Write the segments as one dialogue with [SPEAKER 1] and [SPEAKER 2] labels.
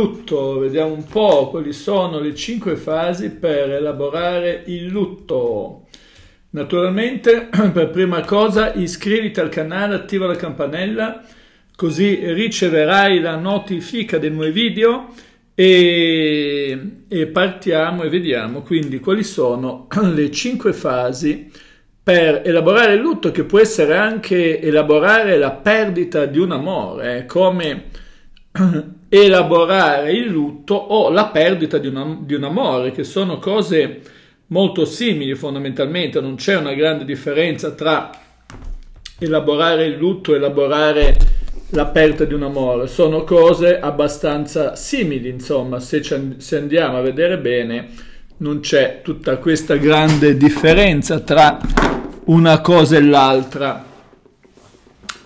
[SPEAKER 1] lutto, vediamo un po' quali sono le cinque fasi per elaborare il lutto. Naturalmente, per prima cosa, iscriviti al canale, attiva la campanella, così riceverai la notifica dei nuovi video e, e partiamo e vediamo quindi quali sono le cinque fasi per elaborare il lutto, che può essere anche elaborare la perdita di un amore, eh, come elaborare il lutto o la perdita di, una, di un amore, che sono cose molto simili fondamentalmente, non c'è una grande differenza tra elaborare il lutto e elaborare la perdita di un amore, sono cose abbastanza simili, insomma, se, se andiamo a vedere bene non c'è tutta questa grande differenza tra una cosa e l'altra.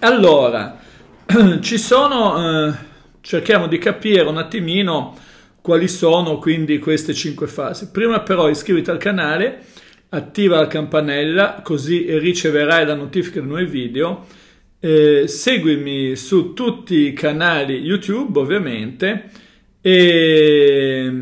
[SPEAKER 1] Allora, ci sono... Eh, cerchiamo di capire un attimino quali sono quindi queste cinque fasi. Prima però iscriviti al canale, attiva la campanella così riceverai la notifica dei nuovi video. Eh, seguimi su tutti i canali YouTube ovviamente e,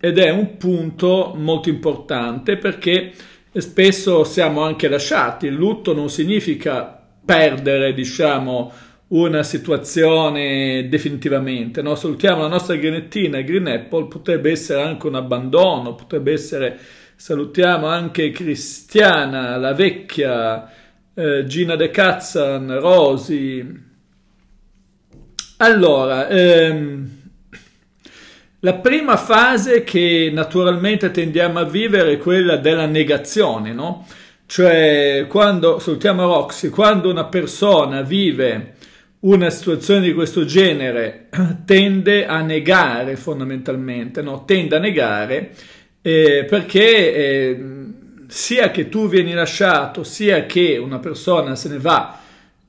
[SPEAKER 1] ed è un punto molto importante perché spesso siamo anche lasciati. lutto non significa perdere diciamo una situazione definitivamente. No? Salutiamo la nostra grenettina, Green Apple, potrebbe essere anche un abbandono, potrebbe essere... Salutiamo anche Cristiana, la vecchia, eh, Gina De Cazzan, Rosi. Allora, ehm, la prima fase che naturalmente tendiamo a vivere è quella della negazione, no? Cioè, quando, salutiamo Roxy, quando una persona vive una situazione di questo genere tende a negare fondamentalmente, no? tende a negare eh, perché eh, sia che tu vieni lasciato, sia che una persona se ne va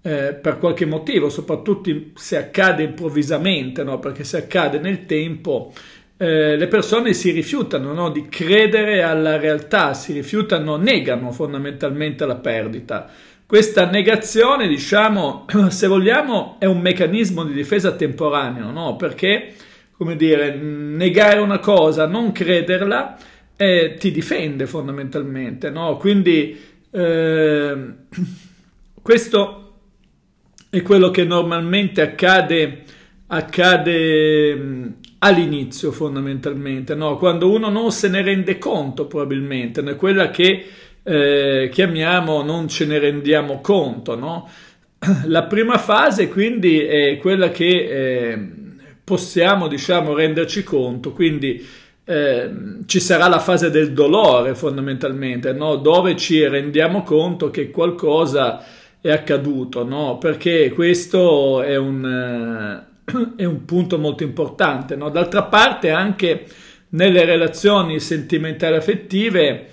[SPEAKER 1] eh, per qualche motivo, soprattutto se accade improvvisamente, no? perché se accade nel tempo, eh, le persone si rifiutano no? di credere alla realtà, si rifiutano, negano fondamentalmente la perdita. Questa negazione, diciamo, se vogliamo, è un meccanismo di difesa temporaneo, no? Perché, come dire, negare una cosa, non crederla, eh, ti difende fondamentalmente, no? Quindi eh, questo è quello che normalmente accade, accade all'inizio fondamentalmente, no? Quando uno non se ne rende conto probabilmente, è quella che eh, chiamiamo non ce ne rendiamo conto. No? La prima fase quindi è quella che eh, possiamo diciamo renderci conto, quindi eh, ci sarà la fase del dolore fondamentalmente, no? dove ci rendiamo conto che qualcosa è accaduto, no? perché questo è un, eh, è un, punto molto importante. No? D'altra parte anche nelle relazioni sentimentali affettive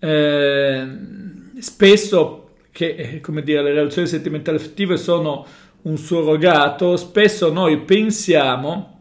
[SPEAKER 1] Ehm, spesso che eh, come dire, le relazioni sentimentali affettive sono un surrogato, spesso noi pensiamo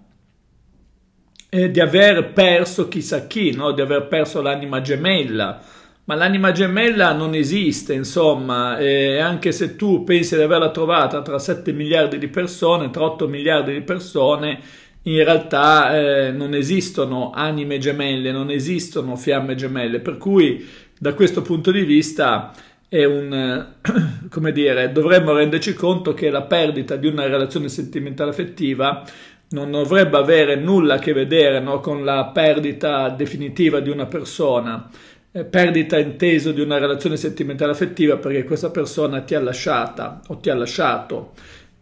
[SPEAKER 1] eh, di aver perso chissà chi, no? di aver perso l'anima gemella, ma l'anima gemella non esiste, insomma, e anche se tu pensi di averla trovata tra 7 miliardi di persone, tra 8 miliardi di persone, in realtà eh, non esistono anime gemelle, non esistono fiamme gemelle, per cui da questo punto di vista è un, come dire, dovremmo renderci conto che la perdita di una relazione sentimentale affettiva non dovrebbe avere nulla a che vedere no, con la perdita definitiva di una persona, eh, perdita inteso di una relazione sentimentale affettiva perché questa persona ti ha lasciata o ti ha lasciato.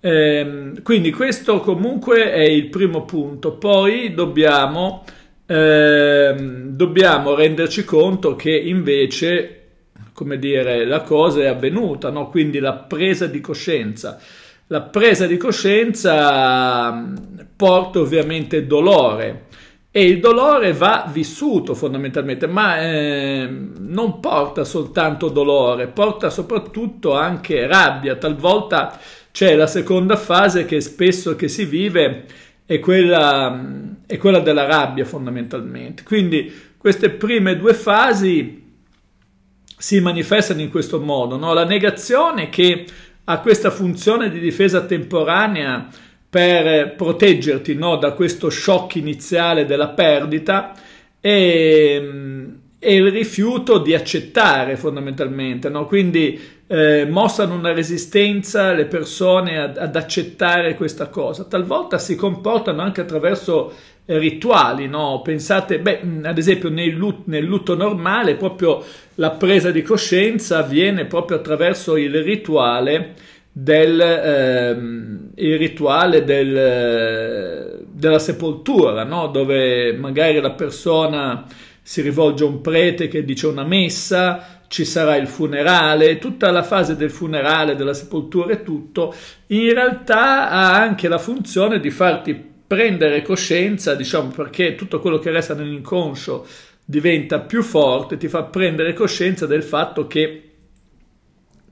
[SPEAKER 1] Ehm, quindi questo comunque è il primo punto. Poi dobbiamo eh, dobbiamo renderci conto che invece, come dire, la cosa è avvenuta, no? quindi la presa di coscienza. La presa di coscienza mm, porta ovviamente dolore e il dolore va vissuto fondamentalmente, ma eh, non porta soltanto dolore, porta soprattutto anche rabbia, talvolta c'è la seconda fase che spesso che si vive è quella, è quella della rabbia fondamentalmente. Quindi queste prime due fasi si manifestano in questo modo, no? la negazione che ha questa funzione di difesa temporanea per proteggerti no? da questo shock iniziale della perdita e e il rifiuto di accettare fondamentalmente, no? quindi eh, mostrano una resistenza le persone ad, ad, accettare questa cosa, talvolta si comportano anche attraverso eh, rituali, no? pensate beh, ad esempio nel lutto, nel lutto normale proprio la presa di coscienza avviene proprio attraverso il rituale del, ehm, il rituale del, della sepoltura, no? dove magari la persona si rivolge a un prete che dice una messa, ci sarà il funerale, tutta la fase del funerale, della sepoltura e tutto, in realtà ha anche la funzione di farti prendere coscienza, diciamo, perché tutto quello che resta nell'inconscio diventa più forte, ti fa prendere coscienza del fatto che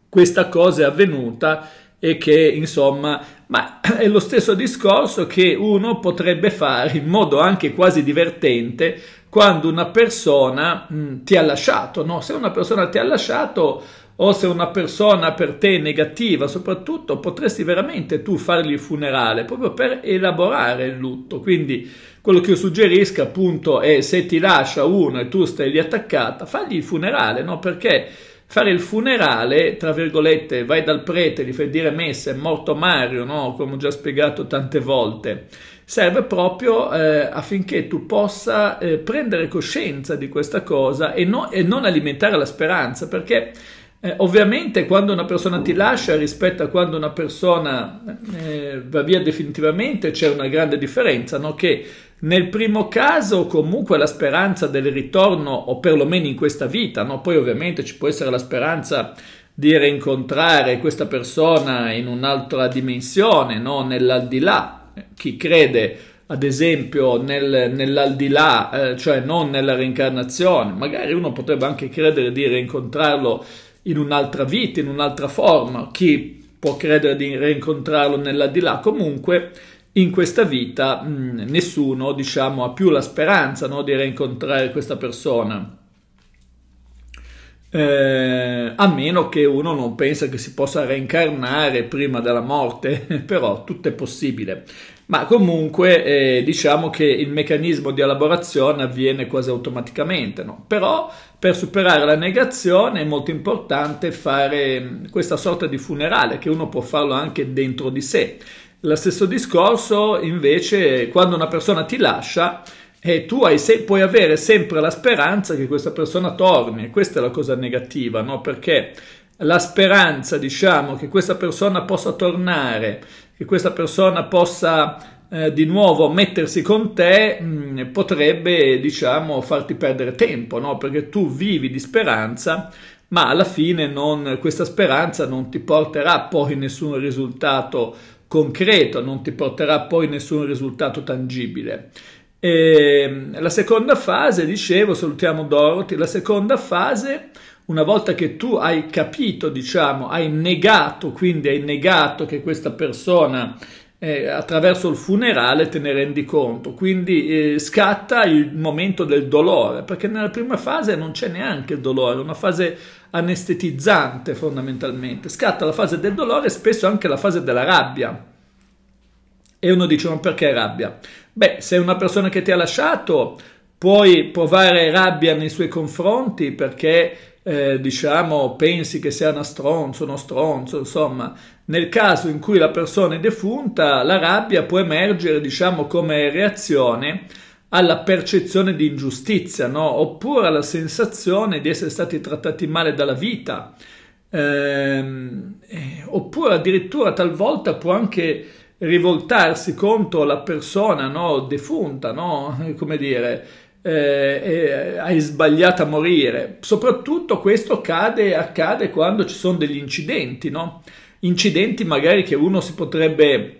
[SPEAKER 1] questa cosa è avvenuta e che insomma, ma è lo stesso discorso che uno potrebbe fare in modo anche quasi divertente quando una persona mh, mm, ti ha lasciato, no? se una persona ti ha lasciato o se una persona per te è negativa, soprattutto potresti veramente tu fargli il funerale proprio per elaborare il lutto. Quindi quello che io suggerisco appunto è se ti lascia uno e tu stai lì attaccata, fagli il funerale, no? Perché fare il funerale, tra virgolette, vai dal prete, gli fai dire messa, è morto Mario, no? Come ho già spiegato tante volte serve proprio eh, affinché tu possa eh, prendere coscienza di questa cosa e, no, e non alimentare la speranza, perché eh, ovviamente quando una persona ti lascia rispetto a quando una persona eh, va via definitivamente c'è una grande differenza, no? che nel primo caso comunque la speranza del ritorno, o perlomeno in questa vita, no? poi ovviamente ci può essere la speranza di rincontrare questa persona in un'altra dimensione, nell'aldilà, chi crede ad esempio nel, nell'aldilà, eh, cioè non nella reincarnazione, magari uno potrebbe anche credere di rincontrarlo in un'altra vita, in un'altra forma, chi può credere di rincontrarlo nell'aldilà, comunque in questa vita mh, mm, nessuno diciamo, ha più la speranza no, di rincontrare questa persona eh, a meno che uno non pensa che si possa reincarnare prima della morte, però tutto è possibile. Ma comunque eh, diciamo che il meccanismo di elaborazione avviene quasi automaticamente, no? però per superare la negazione è molto importante fare mm, questa sorta di funerale, che uno può farlo anche dentro di sé. Lo stesso discorso invece quando una persona ti lascia, e tu se- puoi avere sempre la speranza che questa persona torni, e questa è la cosa negativa, no? Perché la speranza, diciamo, che questa persona possa tornare, che questa persona possa eh, di nuovo mettersi con te, mh, mm, potrebbe, diciamo, farti perdere tempo, no? Perché tu vivi di speranza, ma alla fine non, questa speranza non ti porterà poi nessun risultato concreto, non ti porterà poi nessun risultato tangibile. E ehm, la seconda fase, dicevo, salutiamo Dorothy, la seconda fase, una volta che tu hai capito, diciamo, hai negato, quindi hai negato che questa persona eh, attraverso il funerale te ne rendi conto, quindi eh, scatta il momento del dolore, perché nella prima fase non c'è neanche il dolore, è una fase anestetizzante fondamentalmente, scatta la fase del dolore e spesso anche la fase della rabbia. E uno dice, ma perché rabbia? Beh, se è una persona che ti ha lasciato, puoi provare rabbia nei suoi confronti perché eh, diciamo, pensi che sia una stronzo, uno stronzo, insomma, nel caso in cui la persona è defunta, la rabbia può emergere, diciamo, come reazione alla percezione di ingiustizia, no? oppure alla sensazione di essere stati trattati male dalla vita, ehm, eh, oppure addirittura talvolta può anche rivoltarsi contro la persona no, defunta, no? come dire, eh, eh, hai sbagliato a morire. Soprattutto questo cade, accade quando ci sono degli incidenti, no? incidenti magari che uno si potrebbe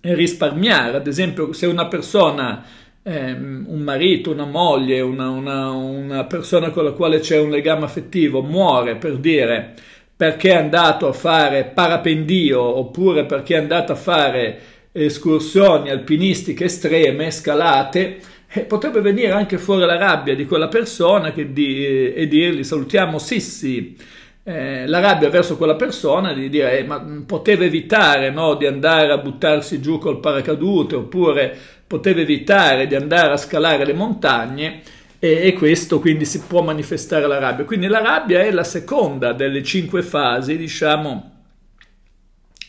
[SPEAKER 1] risparmiare, ad esempio se una persona, ehm, un marito, una moglie, una, una, una persona con la quale c'è un legame affettivo muore per dire perché è andato a fare parapendio oppure perché è andato a fare escursioni alpinistiche estreme, scalate, e eh, potrebbe venire anche fuori la rabbia di quella persona di, eh, e dirgli salutiamo Sissi, eh, la rabbia verso quella persona di dire eh, ma poteva evitare no, di andare a buttarsi giù col paracadute oppure poteva evitare di andare a scalare le montagne e, e questo quindi si può manifestare la rabbia. Quindi la rabbia è la seconda delle cinque fasi, diciamo,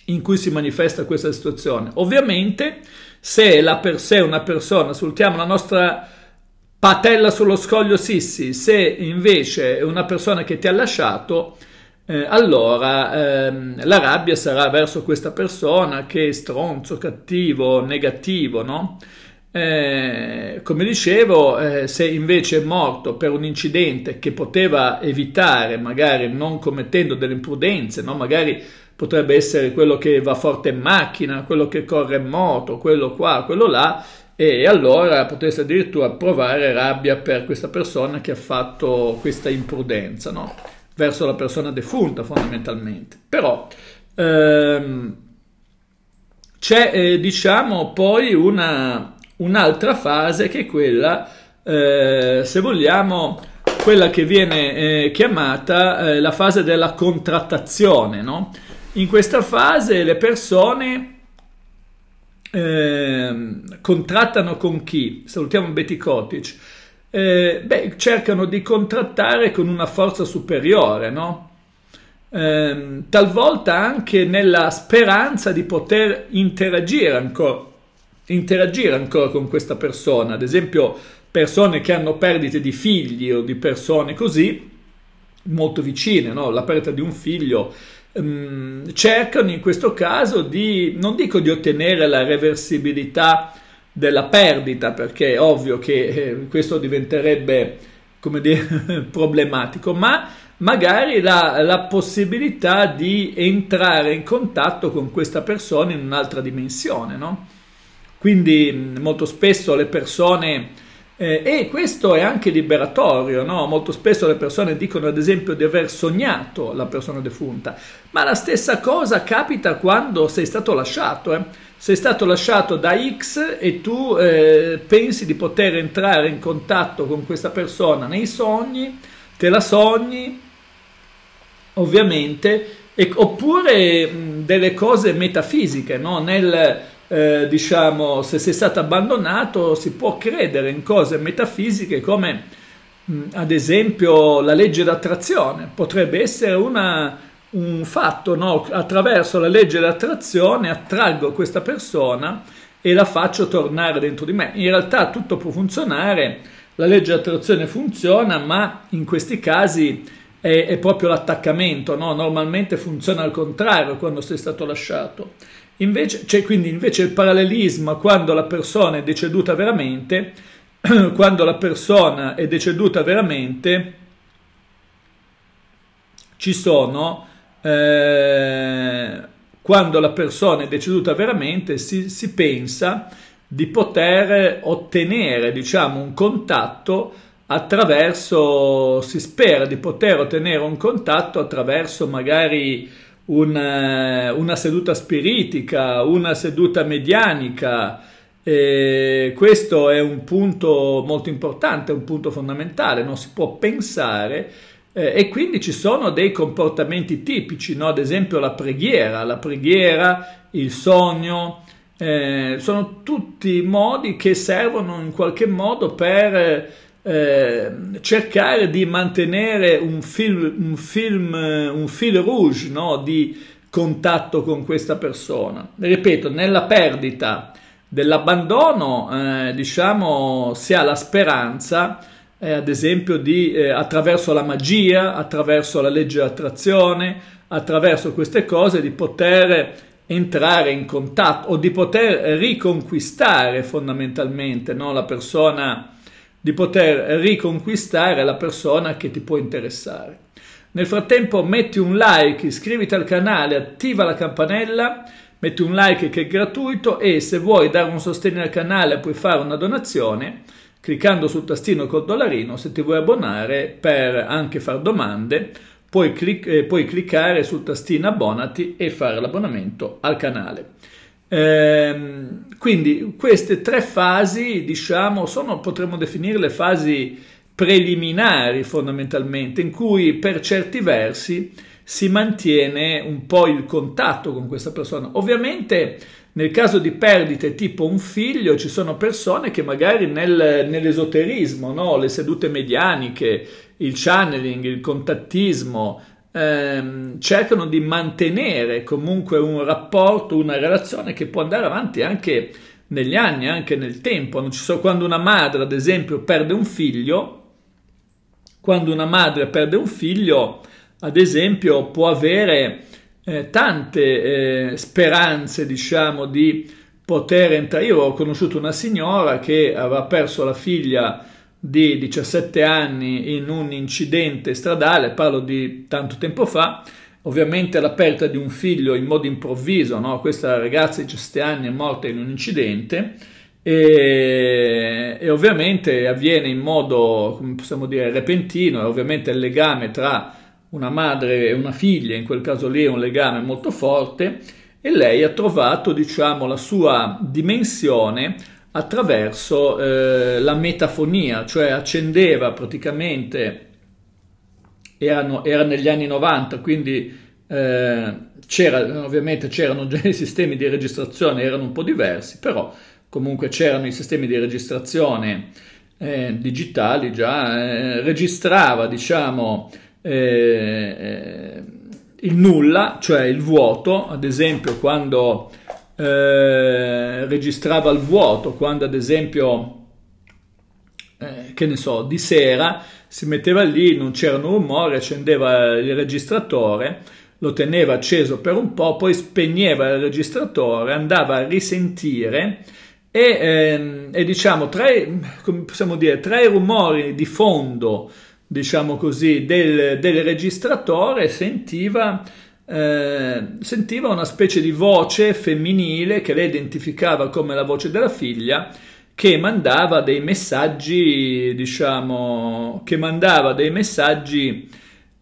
[SPEAKER 1] in cui si manifesta questa situazione. Ovviamente se, è la per, sé una persona, ascoltiamo la nostra patella sullo scoglio Sissi, se invece è una persona che ti ha lasciato, eh, allora ehm, la rabbia sarà verso questa persona che è stronzo, cattivo, negativo, no? Eh, come dicevo, eh, se invece è morto per un incidente che poteva evitare, magari non commettendo delle imprudenze, no? magari potrebbe essere quello che va forte in macchina, quello che corre in moto, quello qua, quello là, e allora potreste addirittura provare rabbia per questa persona che ha fatto questa imprudenza, no? verso la persona defunta fondamentalmente. Però ehm, c'è eh, diciamo poi una un'altra fase che è quella, eh, se vogliamo, quella che viene eh, chiamata eh, la fase della contrattazione. No? In questa fase le persone ehm, contrattano con chi? Salutiamo Betty Kotic. Eh, beh, cercano di contrattare con una forza superiore, no? Ehm, talvolta anche nella speranza di poter interagire ancora interagire ancora con questa persona, ad esempio persone che hanno perdite di figli o di persone così molto vicine, no? la perdita di un figlio, um, cercano in questo caso di, non dico di ottenere la reversibilità della perdita, perché è ovvio che eh, questo diventerebbe, come dire, problematico, ma magari la, la, possibilità di entrare in contatto con questa persona in un'altra dimensione, no? Quindi molto spesso le persone, eh, e questo è anche liberatorio, no? molto spesso le persone dicono ad esempio di aver sognato la persona defunta, ma la stessa cosa capita quando sei stato lasciato. Eh? sei stato lasciato da X e tu eh, pensi di poter entrare in contatto con questa persona nei sogni, te la sogni, ovviamente, e, oppure mh, delle cose metafisiche, no? Nel, eh, diciamo, se sei stato abbandonato, si può credere in cose metafisiche come mh, ad esempio la legge d'attrazione, potrebbe essere una, un fatto, no? attraverso la legge d'attrazione attraggo questa persona e la faccio tornare dentro di me. In realtà tutto può funzionare, la legge d'attrazione funziona, ma in questi casi è, è proprio l'attaccamento, no? normalmente funziona al contrario quando sei stato lasciato. Invece, cioè, quindi invece il parallelismo quando la persona è deceduta veramente, quando la persona è deceduta veramente, ci sono, eh, quando la persona è deceduta veramente, si, si pensa di poter ottenere, diciamo, un contatto attraverso, si spera di poter ottenere un contatto attraverso magari una, eh, una seduta spiritica, una seduta medianica. E questo è un punto molto importante, un punto fondamentale, non si può pensare eh, e quindi ci sono dei comportamenti tipici, no? ad esempio la preghiera, la preghiera, il sogno, eh, sono tutti modi che servono in qualche modo per Ehm, cercare di mantenere un film, un film, un fil rouge no? di contatto con questa persona. Ripeto, nella perdita dell'abbandono, eh, diciamo, si ha la speranza, eh, ad esempio, di, eh, attraverso la magia, attraverso la legge dell'attrazione, attraverso queste cose, di poter entrare in contatto o di poter riconquistare fondamentalmente no? la persona di poter riconquistare la persona che ti può interessare. Nel frattempo metti un like, iscriviti al canale, attiva la campanella, metti un like che è gratuito e se vuoi dare un sostegno al canale puoi fare una donazione cliccando sul tastino col dollarino, se ti vuoi abbonare per anche fare domande puoi, clic eh, puoi cliccare sul tastino abbonati e fare l'abbonamento al canale. Ehm, quindi queste tre fasi, diciamo, sono, potremmo definirle fasi preliminari fondamentalmente, in cui per certi versi si mantiene un po' il contatto con questa persona. Ovviamente nel caso di perdite tipo un figlio ci sono persone che magari nel, nell'esoterismo, no? le sedute medianiche, il channeling, il contattismo, ehm, cercano di mantenere comunque un rapporto, una relazione che può andare avanti anche negli anni, anche nel tempo. Non ci so, quando una madre, ad esempio, perde un figlio, quando una madre perde un figlio, ad esempio, può avere eh, tante eh, speranze, diciamo, di poter entrare. Io ho conosciuto una signora che aveva perso la figlia di 17 anni in un incidente stradale, parlo di tanto tempo fa, ovviamente la perdita di un figlio in modo improvviso, no? questa ragazza di 17 anni è morta in un incidente e, e ovviamente avviene in modo, possiamo dire, repentino e ovviamente il legame tra una madre e una figlia, in quel caso lì è un legame molto forte e lei ha trovato diciamo, la sua dimensione attraverso eh, la metafonia, cioè accendeva praticamente, erano, era negli anni 90, quindi eh, c'era, ovviamente c'erano già i sistemi di registrazione, erano un po' diversi, però comunque c'erano i sistemi di registrazione eh, digitali già, eh, registrava diciamo eh, eh, il nulla, cioè il vuoto, ad esempio quando eh, registrava il vuoto, quando ad esempio, eh, che ne so, di sera si metteva lì, non c'erano rumori, accendeva il registratore, lo teneva acceso per un po', poi spegneva il registratore, andava a risentire e, eh, e diciamo, tra i, dire, tra i rumori di fondo, diciamo così, del, del registratore sentiva eh, sentiva una specie di voce femminile che lei identificava come la voce della figlia che mandava dei messaggi, diciamo, che mandava dei messaggi,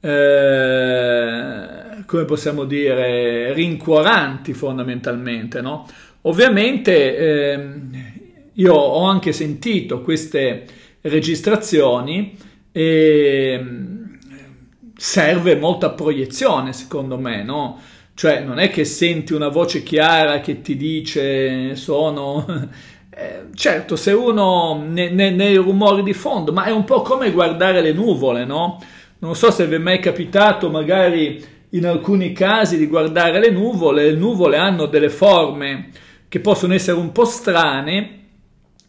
[SPEAKER 1] eh, come possiamo dire, rincuoranti fondamentalmente, no? Ovviamente eh, io ho anche sentito queste registrazioni e ehm, serve molta proiezione, secondo me, no? Cioè, non è che senti una voce chiara che ti dice sono... Eh, certo, se uno ne, ne, nei rumori di fondo, ma è un po' come guardare le nuvole, no? Non so se vi è mai capitato magari in alcuni casi di guardare le nuvole, le nuvole hanno delle forme che possono essere un po' strane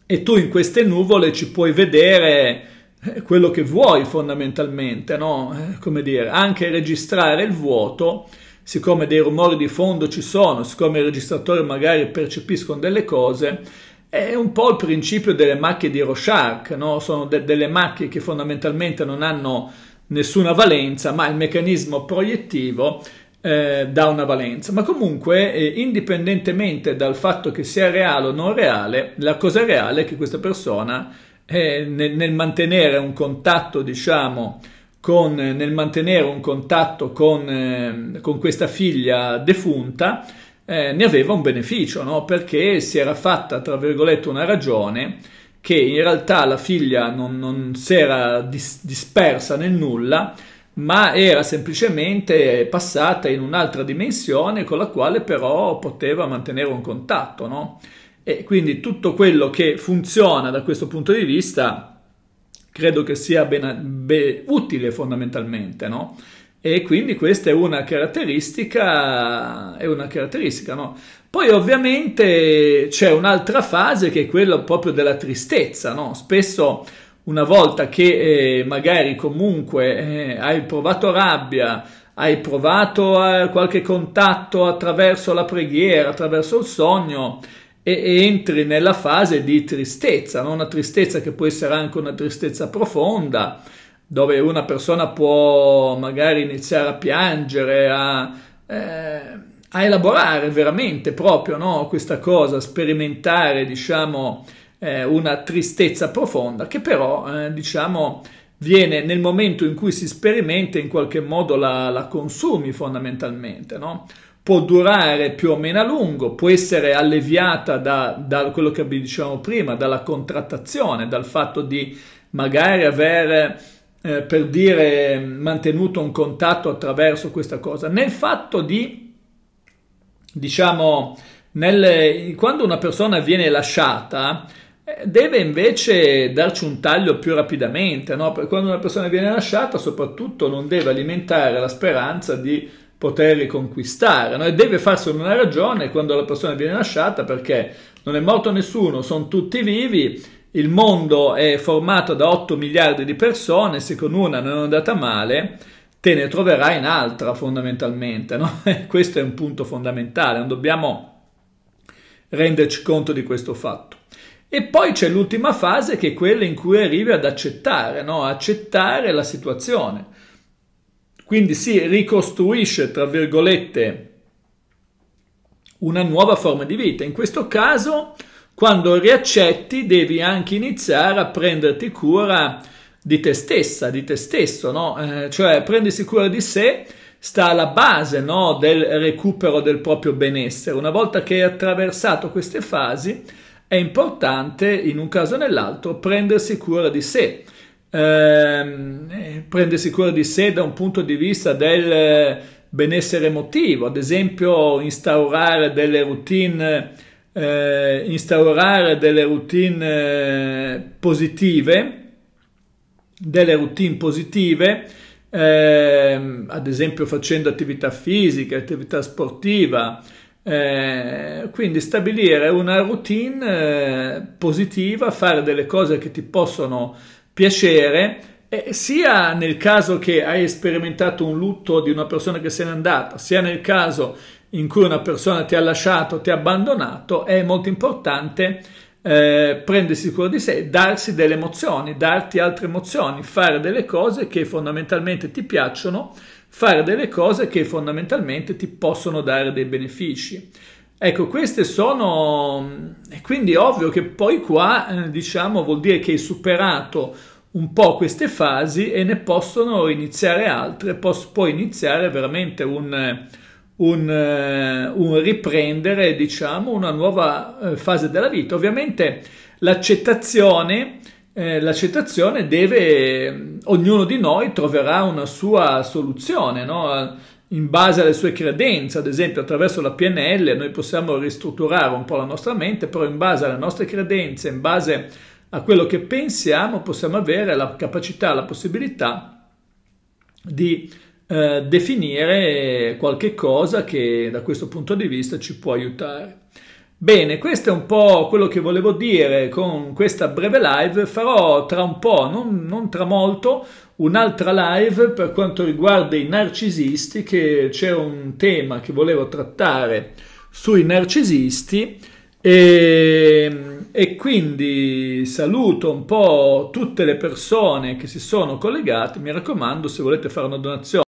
[SPEAKER 1] e tu in queste nuvole ci puoi vedere eh, quello che vuoi fondamentalmente, no? Eh, come dire, anche registrare il vuoto, siccome dei rumori di fondo ci sono, siccome i registratori magari percepiscono delle cose, è un po' il principio delle macchie di Rorschach, no? sono de- delle macchie che fondamentalmente non hanno nessuna valenza, ma il meccanismo proiettivo eh, dà una valenza. Ma comunque, eh, indipendentemente dal fatto che sia reale o non reale, la cosa reale è che questa persona eh, nel, nel, mantenere un contatto, diciamo, con, nel mantenere un contatto con, eh, con questa figlia defunta, eh, ne aveva un beneficio, no? perché si era fatta, tra virgolette, una ragione che in realtà la figlia non, non si era dis- dispersa nel nulla, ma era semplicemente passata in un'altra dimensione con la quale però poteva mantenere un contatto. No? E quindi tutto quello che funziona da questo punto di vista credo che sia ben, ben, utile fondamentalmente, no? E quindi questa è una caratteristica, è una caratteristica no? Poi ovviamente c'è un'altra fase che è quella proprio della tristezza, no? Spesso una volta che eh, magari comunque eh, hai provato rabbia, hai provato eh, qualche contatto attraverso la preghiera, attraverso il sogno, e entri nella fase di tristezza, no? una tristezza che può essere anche una tristezza profonda, dove una persona può magari iniziare a piangere, a, eh, a elaborare veramente proprio no? questa cosa, sperimentare diciamo eh, una tristezza profonda che però eh, diciamo viene nel momento in cui si sperimenta in qualche modo la, la consumi fondamentalmente. No? può durare più o meno a lungo, può essere alleviata da, da quello che vi dicevamo prima, dalla contrattazione, dal fatto di magari aver eh, per dire mantenuto un contatto attraverso questa cosa, nel fatto di diciamo nel, quando una persona viene lasciata eh, deve invece darci un taglio più rapidamente, no? Perché quando una persona viene lasciata soprattutto non deve alimentare la speranza di poter riconquistare no? e deve farsene una ragione quando la persona viene lasciata perché non è morto nessuno, sono tutti vivi, il mondo è formato da 8 miliardi di persone, se con una non è andata male te ne troverai un'altra fondamentalmente, no? questo è un punto fondamentale, non dobbiamo renderci conto di questo fatto. E poi c'è l'ultima fase che è quella in cui arrivi ad accettare, no? accettare la situazione. Quindi si ricostruisce, tra virgolette, una nuova forma di vita. In questo caso, quando riaccetti, devi anche iniziare a prenderti cura di te stessa, di te stesso, no? Eh, cioè prendersi cura di sé sta alla base no? del recupero del proprio benessere. Una volta che hai attraversato queste fasi, è importante, in un caso o nell'altro, prendersi cura di sé eh, prendersi cura di sé da un punto di vista del benessere emotivo, ad esempio instaurare delle routine, eh, instaurare delle routine eh, positive, delle routine positive, eh, ad esempio facendo attività fisica, attività sportiva, eh, quindi stabilire una routine eh, positiva, fare delle cose che ti possono piacere, eh, sia nel caso che hai sperimentato un lutto di una persona che se n'è andata, sia nel caso in cui una persona ti ha lasciato, ti ha abbandonato, è molto importante eh, prendersi cura di sé, darsi delle emozioni, darti altre emozioni, fare delle cose che fondamentalmente ti piacciono, fare delle cose che fondamentalmente ti possono dare dei benefici. Ecco, queste sono... quindi è ovvio che poi qua, eh, diciamo, vuol dire che hai superato un po' queste fasi e ne possono iniziare altre, Pos- può iniziare veramente un, un, eh, un, riprendere, diciamo, una nuova eh, fase della vita. Ovviamente l'accettazione, l'accettazione deve, ognuno di noi troverà una sua soluzione, no? in base alle sue credenze, ad esempio attraverso la PNL noi possiamo ristrutturare un po' la nostra mente, però in base alle nostre credenze, in base a quello che pensiamo, possiamo avere la capacità, la possibilità di eh, definire qualche cosa che da questo punto di vista ci può aiutare. Bene, questo è un po' quello che volevo dire con questa breve live, farò tra un po', non, non tra molto, un'altra live per quanto riguarda i narcisisti, che c'era un tema che volevo trattare sui narcisisti e, e, quindi saluto un po' tutte le persone che si sono collegate, mi raccomando se volete fare una donazione